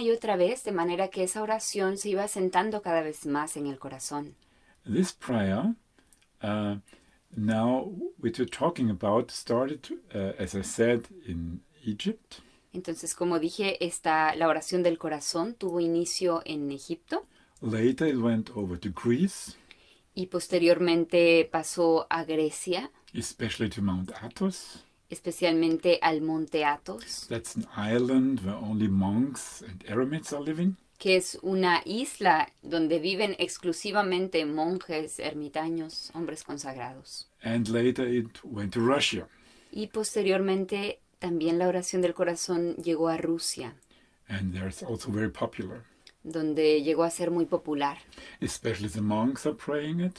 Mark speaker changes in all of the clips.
Speaker 1: y otra vez, de manera que esa oración se iba sentando cada vez más en el corazón.
Speaker 2: This prayer, uh, now which we're talking about, started, uh, as I said, in Egypt.
Speaker 1: Entonces, como dije, esta, la oración del corazón tuvo inicio en Egipto.
Speaker 2: Later it went over to Greece.
Speaker 1: Y posteriormente pasó a Grecia.
Speaker 2: Especially to Mount Athos
Speaker 1: especialmente al monte Athos. Que es una isla donde viven exclusivamente monjes, ermitaños, hombres consagrados. Y posteriormente también la oración del corazón llegó a Rusia. Donde llegó a ser muy popular.
Speaker 2: Especially the monks are praying
Speaker 1: it.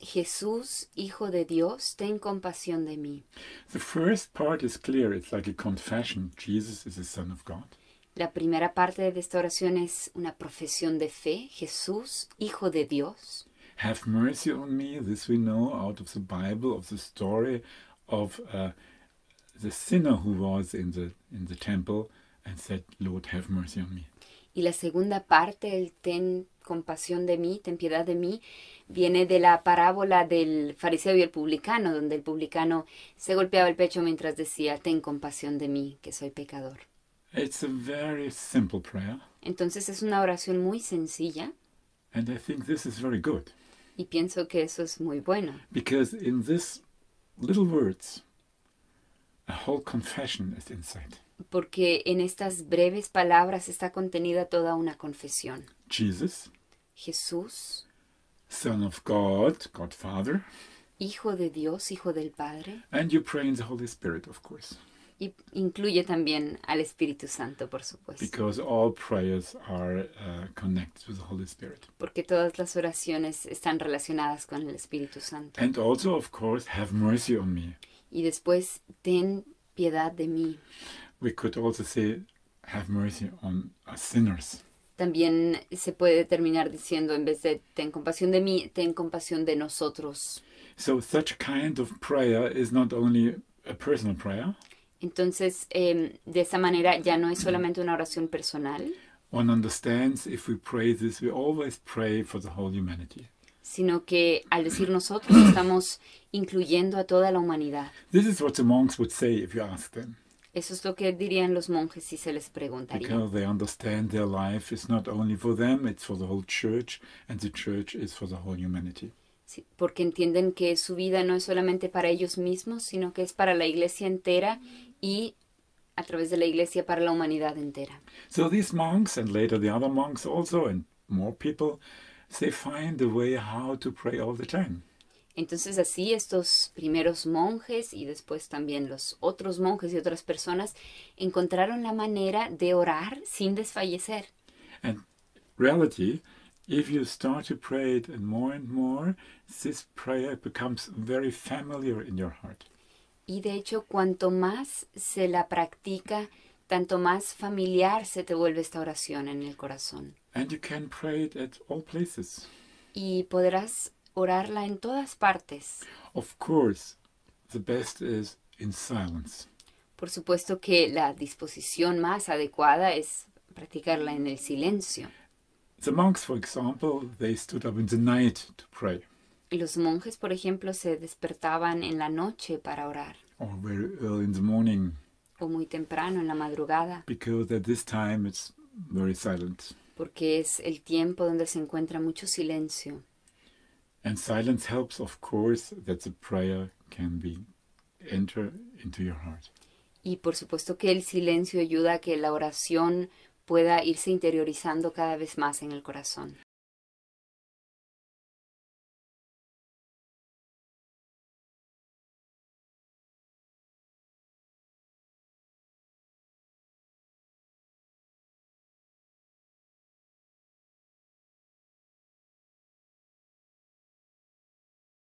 Speaker 1: Jesús, Hijo de Dios, ten compasión de mí.
Speaker 2: The first part is clear. It's like a confession. Jesus is the Son of God.
Speaker 1: La primera parte de esta oración es una profesión de fe. Jesús, Hijo de Dios.
Speaker 2: Have mercy on me. This we know out of the Bible, of the story of uh, the sinner who was in the, in the temple and said, Lord, have mercy on me.
Speaker 1: Y la segunda parte, el ten compasión de mí, ten piedad de mí, viene de la parábola del fariseo y el publicano, donde el publicano se golpeaba el pecho mientras decía, ten compasión de mí, que soy pecador. Entonces es una oración muy sencilla. Y pienso que eso es muy bueno. Porque en estas breves palabras está contenida toda una confesión. Jesus Jesús,
Speaker 2: Son of God, God Father,
Speaker 1: Hijo de Dios, Hijo del Padre,
Speaker 2: and you pray in the Holy Spirit, of course.
Speaker 1: Y incluye también al Espíritu Santo, por supuesto.
Speaker 2: Because all prayers are uh, connected with the Holy Spirit.
Speaker 1: Porque todas las oraciones están relacionadas con el Espíritu Santo.
Speaker 2: And also, of course, have mercy on me.
Speaker 1: Y después, ten piedad de mí.
Speaker 2: We could also say, have mercy on us sinners.
Speaker 1: también se puede terminar diciendo en vez de ten compasión de mí, ten compasión de nosotros.
Speaker 2: So such kind of prayer is not only a personal prayer.
Speaker 1: Entonces, eh, de esa manera ya no es solamente una oración personal.
Speaker 2: One understands if we pray this, we always pray for the whole humanity.
Speaker 1: Sino que al decir nosotros estamos incluyendo a toda la humanidad.
Speaker 2: This is what the monks would say if you ask them.
Speaker 1: Eso es lo que dirían los monjes si se les preguntaría. Because
Speaker 2: they understand their life is not only for them, it's for the whole church, and the church is for the whole humanity.
Speaker 1: Sí, porque entienden que su vida no es solamente para ellos mismos, sino que es para la iglesia entera y a través de la iglesia para la humanidad entera.
Speaker 2: So these monks and later the other monks also and more people, they find a way how to pray all the time.
Speaker 1: Entonces así estos primeros monjes y después también los otros monjes y otras personas encontraron la manera de orar sin desfallecer.
Speaker 2: reality, if you start to pray it more and more, this prayer becomes familiar in your heart.
Speaker 1: Y de hecho, cuanto más se la practica, tanto más familiar se te vuelve esta oración en el corazón.
Speaker 2: And you can pray it at all
Speaker 1: Y podrás orarla en todas partes. Por supuesto que la disposición más adecuada es practicarla en el silencio. Los monjes, por ejemplo, se despertaban en la noche para orar. O muy temprano en la madrugada. Porque es el tiempo donde se encuentra mucho silencio. Y por supuesto que el silencio ayuda a que la oración pueda irse interiorizando cada vez más en el corazón.